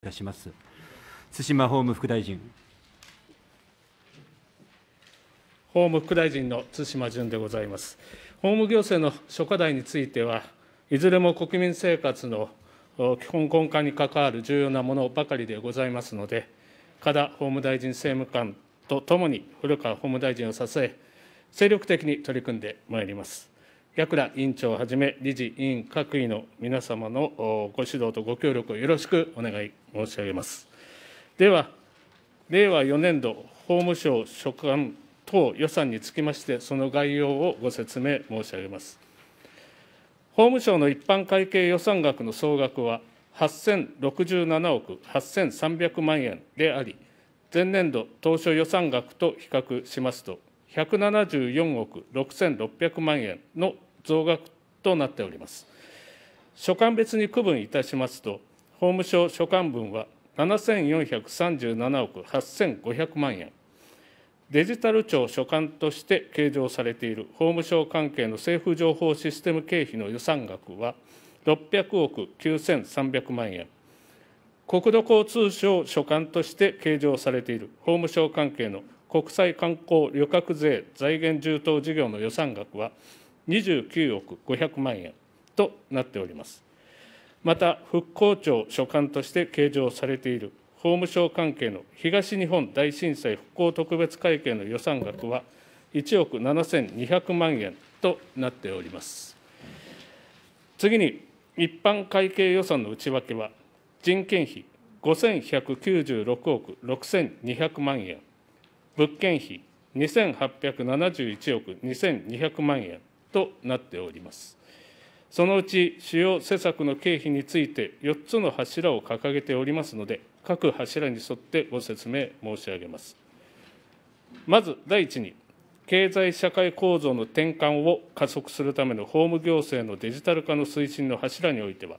いたします対馬法務副大臣法務副大臣の対馬淳でございます法務行政の諸課題についてはいずれも国民生活の基本根幹に関わる重要なものばかりでございますので加田法務大臣政務官とともに古川法務大臣を支え精力的に取り組んでまいります白田委員長をはじめ、理事、委員、各位の皆様のご指導とご協力をよろしくお願い申し上げます。では、令和4年度法務省所管等予算につきまして、その概要をご説明申し上げます。法務省の一般会計予算額の総額は、8067億8300万円であり、前年度当初予算額と比較しますと、174億6600万円の増額となっております。所管別に区分いたしますと、法務省所管分は7437億8500万円、デジタル庁所管として計上されている法務省関係の政府情報システム経費の予算額は600億9300万円、国土交通省所管として計上されている法務省関係の国際観光旅客税財源充当事業の予算額は29億500万円となっております。また、復興庁所管として計上されている法務省関係の東日本大震災復興特別会計の予算額は、1億7200万円となっております。次に、一般会計予算の内訳は、人件費5196億6200万円、物件費2871億2200万円、となっております。そのうち主要施策の経費について4つの柱を掲げておりますので、各柱に沿ってご説明申し上げます。まず第一に、経済社会構造の転換を加速するための法務行政のデジタル化の推進の柱においては、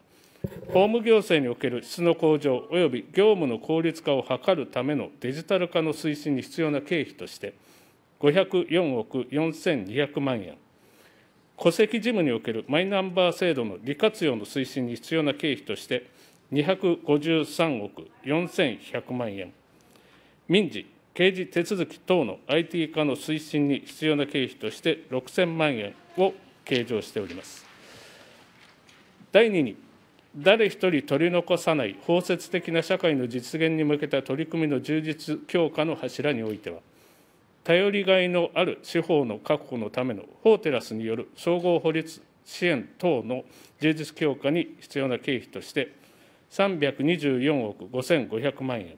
法務行政における質の向上及び業務の効率化を図るためのデジタル化の推進に必要な経費として、504億4200万円、戸籍事務におけるマイナンバー制度の利活用の推進に必要な経費として、253億4100万円、民事、刑事手続き等の IT 化の推進に必要な経費として6000万円を計上しております。第2に、誰一人取り残さない包摂的な社会の実現に向けた取り組みの充実強化の柱においては、頼りがいのある司法の確保のための法テラスによる総合法律支援等の充実強化に必要な経費として、324億5500万円、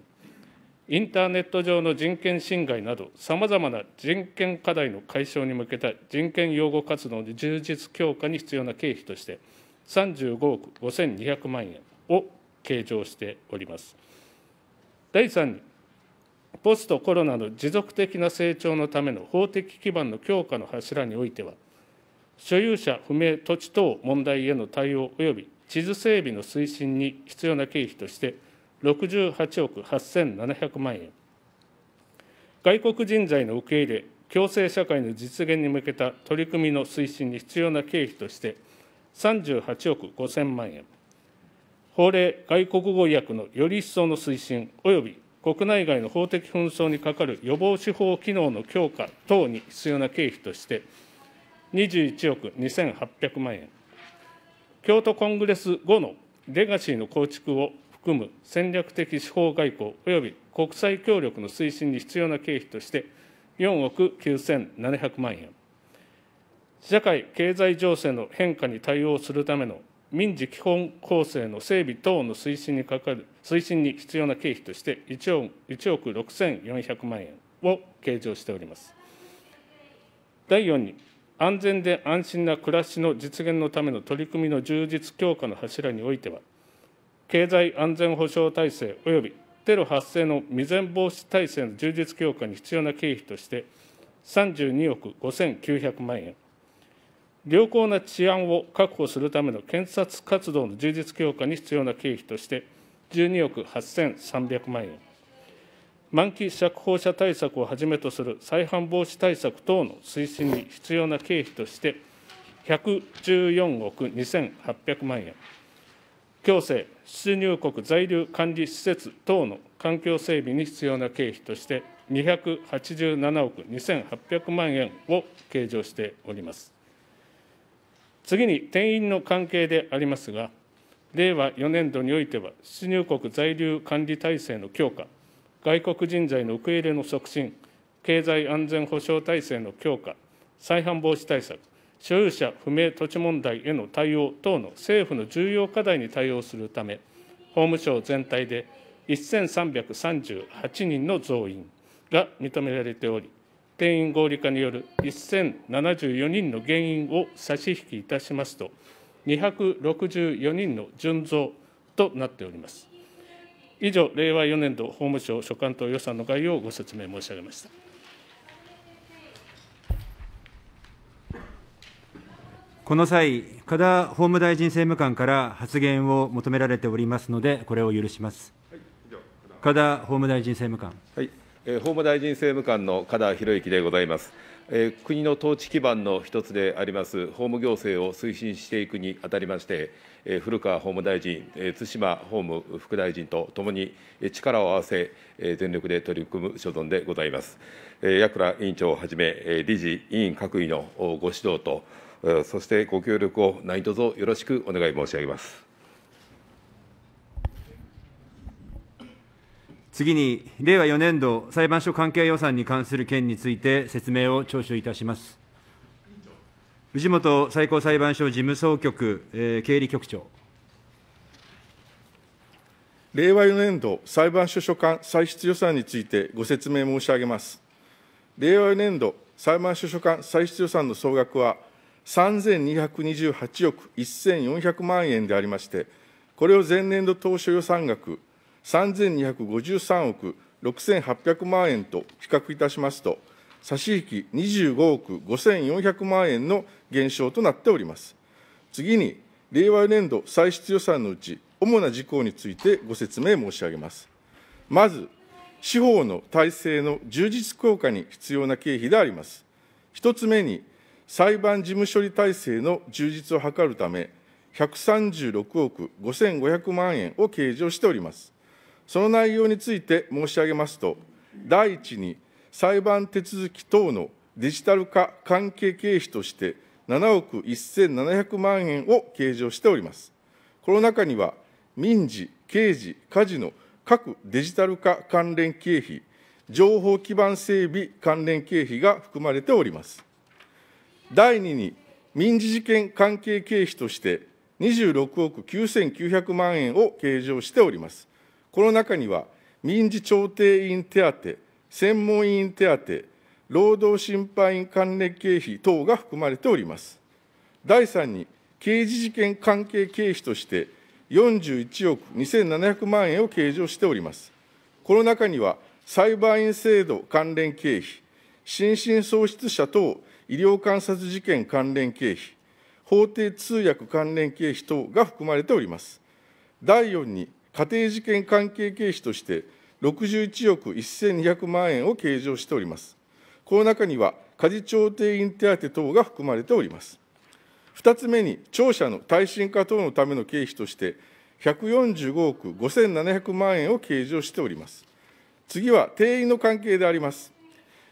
インターネット上の人権侵害など、さまざまな人権課題の解消に向けた人権擁護活動の充実強化に必要な経費として、35億5200万円を計上しております。第3にポストコロナの持続的な成長のための法的基盤の強化の柱においては、所有者不明土地等問題への対応及び地図整備の推進に必要な経費として、68億8700万円、外国人材の受け入れ、共生社会の実現に向けた取り組みの推進に必要な経費として、38億5000万円、法令外国語訳のより一層の推進及び国内外の法的紛争にかかる予防司法機能の強化等に必要な経費として、21億2800万円、京都コングレス後のレガシーの構築を含む戦略的司法外交及び国際協力の推進に必要な経費として、4億9700万円、社会経済情勢の変化に対応するための民事基本構成の整備等の推進にかかる推進に必要な経費として1億 ,1 億6400万円を計上しております。第4に、安全で安心な暮らしの実現のための取り組みの充実強化の柱においては、経済安全保障体制及びテロ発生の未然防止体制の充実強化に必要な経費として、32億5900万円良好な治安を確保するための検察活動の充実強化に必要な経費として、12億8300万円、満期釈放者対策をはじめとする再犯防止対策等の推進に必要な経費として、114億2800万円、強制、出入国在留管理施設等の環境整備に必要な経費として、287億2800万円を計上しております。次に定員の関係でありますが、令和4年度においては、出入国在留管理体制の強化、外国人材の受け入れの促進、経済安全保障体制の強化、再犯防止対策、所有者不明土地問題への対応等の政府の重要課題に対応するため、法務省全体で1338人の増員が認められており、定員合理化による1074人の減員を差し引きいたしますと、264人の純増となっております。以上、令和4年度法務省所管等予算の概要をご説明申し上げました。この際、加田法務大臣政務官から発言を求められておりますので、これを許します。はい、加田法務大臣政務官。はい法務大臣政務官の加田博之でございます。国の統治基盤の一つであります、法務行政を推進していくにあたりまして、古川法務大臣、対馬法務副大臣とともに力を合わせ、全力で取り組む所存でございます。矢倉委員長をはじめ、理事、委員各位のご指導と、そしてご協力を何卒よろしくお願い申し上げます。次に、令和4年度裁判所関係予算に関する件について説明を聴取いたします。藤本最高裁判所事務総局、えー、経理局長。令和4年度裁判所所管歳出予算についてご説明申し上げます。令和4年度裁判所所管歳出予算の総額は、3228億1400万円でありまして、これを前年度当初予算額3253億6800万円と比較いたしますと、差し引き25億5400万円の減少となっております。次に、令和4年度歳出予算のうち、主な事項についてご説明申し上げます。まず、司法の体制の充実効果に必要な経費であります。1つ目に、裁判事務処理体制の充実を図るため、136億5500万円を計上しております。その内容について申し上げますと、第一に、裁判手続き等のデジタル化関係経費として、7億1700万円を計上しております。この中には、民事、刑事、家事の各デジタル化関連経費、情報基盤整備関連経費が含まれております。第2に、民事事件関係経費として、26億9900万円を計上しております。この中には、民事調停員手当、専門員手当、労働審判員関連経費等が含まれております。第3に、刑事事件関係経費として、41億2700万円を計上しております。この中には、裁判員制度関連経費、心神喪失者等医療観察事件関連経費、法定通訳関連経費等が含まれております。第4に、家庭事件関係経費として、61億1200万円を計上しております。この中には、家事調停員手当等が含まれております。2つ目に、庁舎の耐震化等のための経費として、145億5700万円を計上しております。次は定員の関係であります。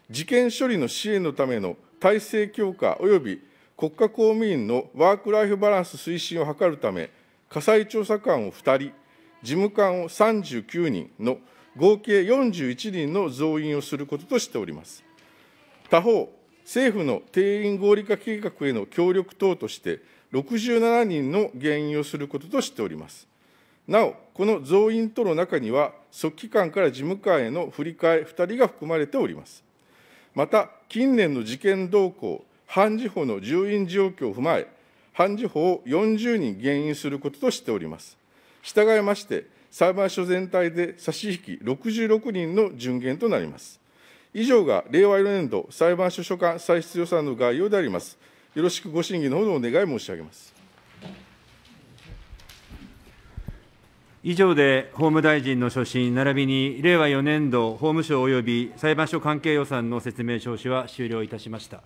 事件処理の支援のための体制強化及び国家公務員のワーク・ライフバランス推進を図るため、火災調査官を2人、事務官を39人の合計41人の増員をすることとしております。他方、政府の定員合理化計画への協力等として、67人の減員をすることとしております。なお、この増員との中には、即記官から事務官への振り替え2人が含まれております。また、近年の事件動向、判事法の重員状況を踏まえ、判事法を40人減員することとしております。従いまして、裁判所全体で差し引き66人の順減となります。以上が令和4年度裁判所所管歳出予算の概要であります。よろしくご審議のほどお願い申し上げます。以上で法務大臣の所信並びに令和4年度法務省及び裁判所関係予算の説明召集は終了いたしました。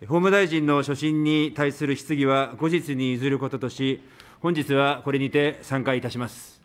法務大臣の所信に対する質疑は後日に譲ることとし、本日はこれにて散会いたします。